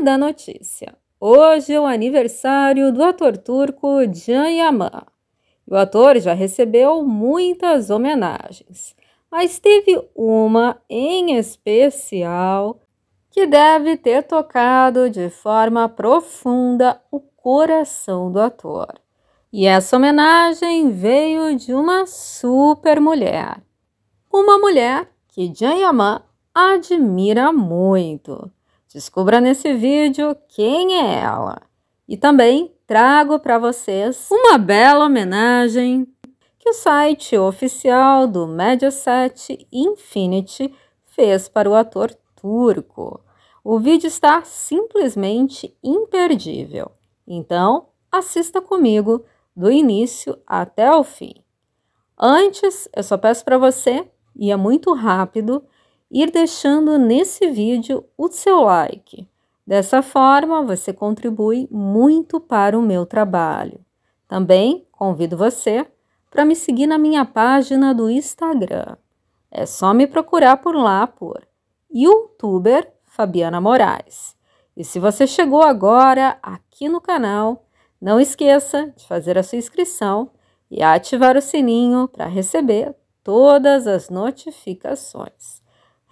da notícia. Hoje é o aniversário do ator turco Can Yaman. O ator já recebeu muitas homenagens, mas teve uma em especial que deve ter tocado de forma profunda o coração do ator. E essa homenagem veio de uma super mulher. Uma mulher que Jan Yaman admira muito. Descubra nesse vídeo quem é ela. E também trago para vocês uma bela homenagem que o site oficial do Mediaset Infinity fez para o ator turco. O vídeo está simplesmente imperdível. Então, assista comigo do início até o fim. Antes, eu só peço para você, e é muito rápido, ir deixando nesse vídeo o seu like. Dessa forma, você contribui muito para o meu trabalho. Também convido você para me seguir na minha página do Instagram. É só me procurar por lá por youtuber Fabiana Moraes. E se você chegou agora aqui no canal, não esqueça de fazer a sua inscrição e ativar o sininho para receber todas as notificações.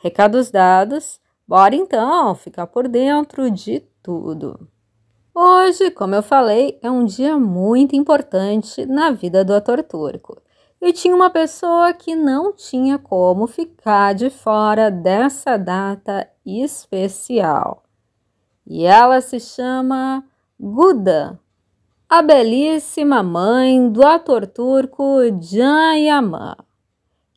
Recados dados, bora então ficar por dentro de tudo. Hoje, como eu falei, é um dia muito importante na vida do ator turco. E tinha uma pessoa que não tinha como ficar de fora dessa data especial. E ela se chama Guda, a belíssima mãe do ator turco Can Yaman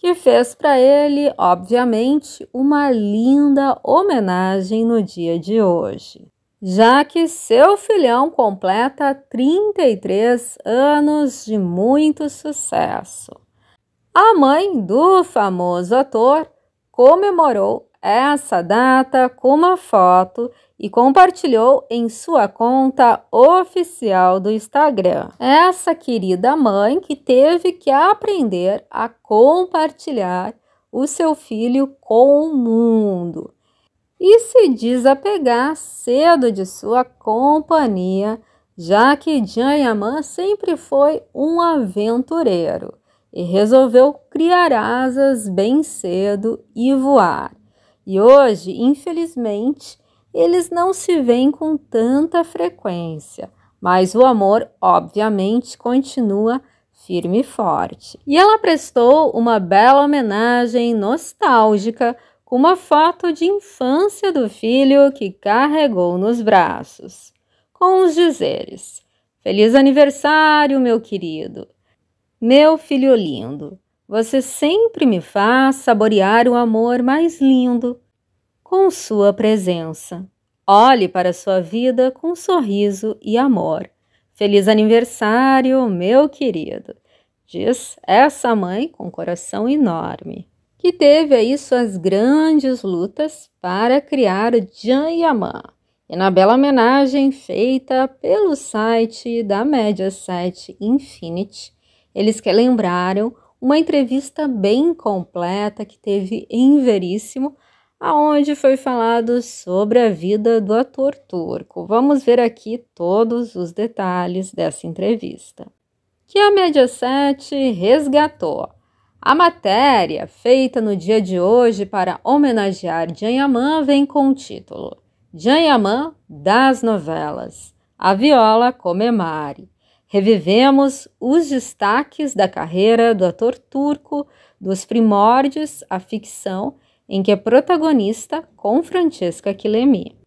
que fez para ele, obviamente, uma linda homenagem no dia de hoje. Já que seu filhão completa 33 anos de muito sucesso. A mãe do famoso ator comemorou essa data com uma foto e compartilhou em sua conta oficial do Instagram. Essa querida mãe que teve que aprender a compartilhar o seu filho com o mundo e se desapegar cedo de sua companhia, já que Jayaman sempre foi um aventureiro e resolveu criar asas bem cedo e voar. E hoje, infelizmente, eles não se veem com tanta frequência, mas o amor, obviamente, continua firme e forte. E ela prestou uma bela homenagem nostálgica com uma foto de infância do filho que carregou nos braços, com os dizeres: Feliz aniversário, meu querido. Meu filho lindo, você sempre me faz saborear o amor mais lindo com sua presença. Olhe para sua vida com sorriso e amor. Feliz aniversário, meu querido, diz essa mãe com coração enorme, que teve aí suas grandes lutas para criar Jan Yaman. E na bela homenagem feita pelo site da Mediaset Infinity, eles que lembraram uma entrevista bem completa que teve em Veríssimo aonde foi falado sobre a vida do ator turco. Vamos ver aqui todos os detalhes dessa entrevista. Que a Mediaset resgatou. A matéria, feita no dia de hoje para homenagear Yaman vem com o título Yaman das novelas, a viola comemare. Revivemos os destaques da carreira do ator turco, dos primórdios à ficção em que é protagonista com Francesca Chilemi.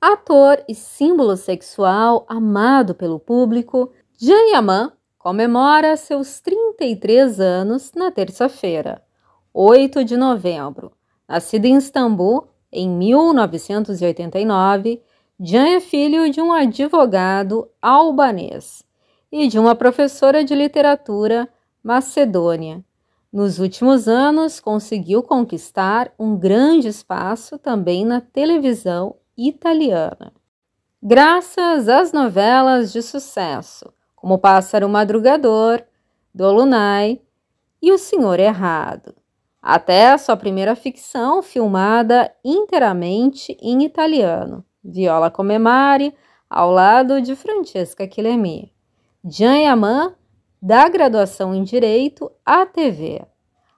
Ator e símbolo sexual amado pelo público, Jean Yaman comemora seus 33 anos na terça-feira, 8 de novembro. Nascido em Istambul em 1989, Jean é filho de um advogado albanês e de uma professora de literatura macedônia, nos últimos anos, conseguiu conquistar um grande espaço também na televisão italiana. Graças às novelas de sucesso, como Pássaro Madrugador, Dolunay e O Senhor Errado, até a sua primeira ficção filmada inteiramente em italiano, Viola Comemari, ao lado de Francesca Chilemi. Jean Yaman da graduação em Direito à TV.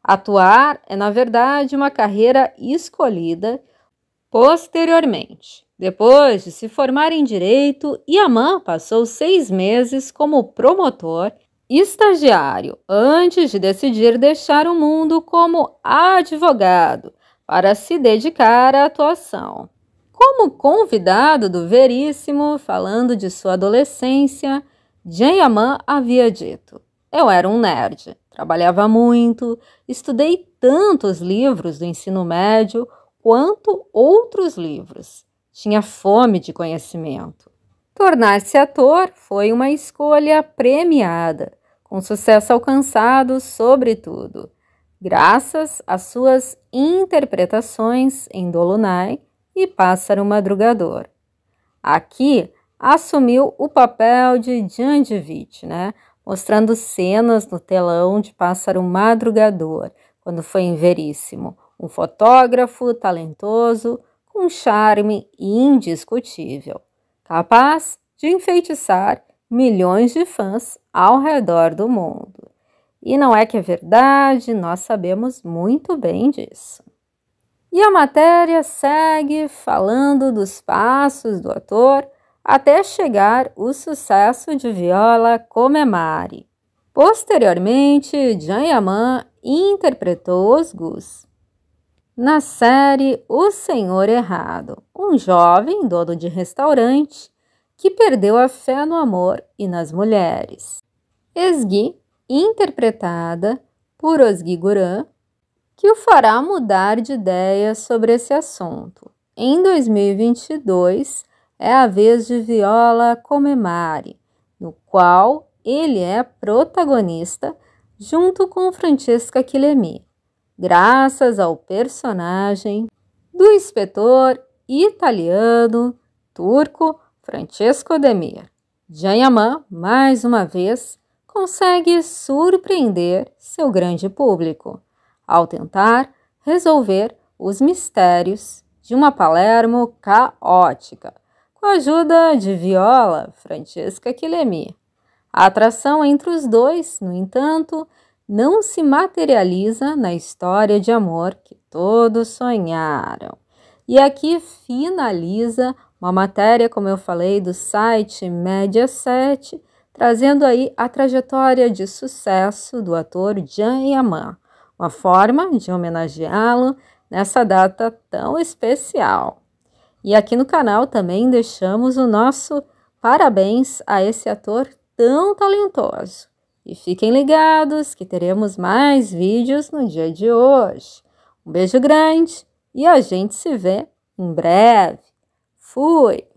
Atuar é, na verdade, uma carreira escolhida posteriormente. Depois de se formar em Direito, Yaman passou seis meses como promotor estagiário antes de decidir deixar o mundo como advogado para se dedicar à atuação. Como convidado do Veríssimo, falando de sua adolescência, Jean havia dito: Eu era um nerd, trabalhava muito, estudei tantos livros do ensino médio quanto outros livros. Tinha fome de conhecimento. Tornar-se ator foi uma escolha premiada, com sucesso alcançado, sobretudo, graças às suas interpretações em Dolunay e Pássaro Madrugador. Aqui, assumiu o papel de Djandjevic, né? mostrando cenas no telão de Pássaro Madrugador, quando foi em Veríssimo, um fotógrafo talentoso com um charme indiscutível, capaz de enfeitiçar milhões de fãs ao redor do mundo. E não é que é verdade, nós sabemos muito bem disso. E a matéria segue falando dos passos do ator até chegar o sucesso de viola Comemare. Posteriormente, Jayaman interpretou os Gus. Na série O Senhor Errado, um jovem dono de restaurante que perdeu a fé no amor e nas mulheres. Esgui, interpretada por Osgui Guran, que o fará mudar de ideia sobre esse assunto. Em 2022, é a vez de Viola Comemare, no qual ele é protagonista junto com Francesca Quilemi, graças ao personagem do inspetor italiano turco Francesco Demir. Janyaman, mais uma vez, consegue surpreender seu grande público ao tentar resolver os mistérios de uma Palermo caótica, com a ajuda de Viola Francesca Quilemi. A atração entre os dois, no entanto, não se materializa na história de amor que todos sonharam. E aqui finaliza uma matéria, como eu falei, do site Mediaset, trazendo aí a trajetória de sucesso do ator Jean Yaman, uma forma de homenageá-lo nessa data tão especial. E aqui no canal também deixamos o nosso parabéns a esse ator tão talentoso. E fiquem ligados que teremos mais vídeos no dia de hoje. Um beijo grande e a gente se vê em breve. Fui!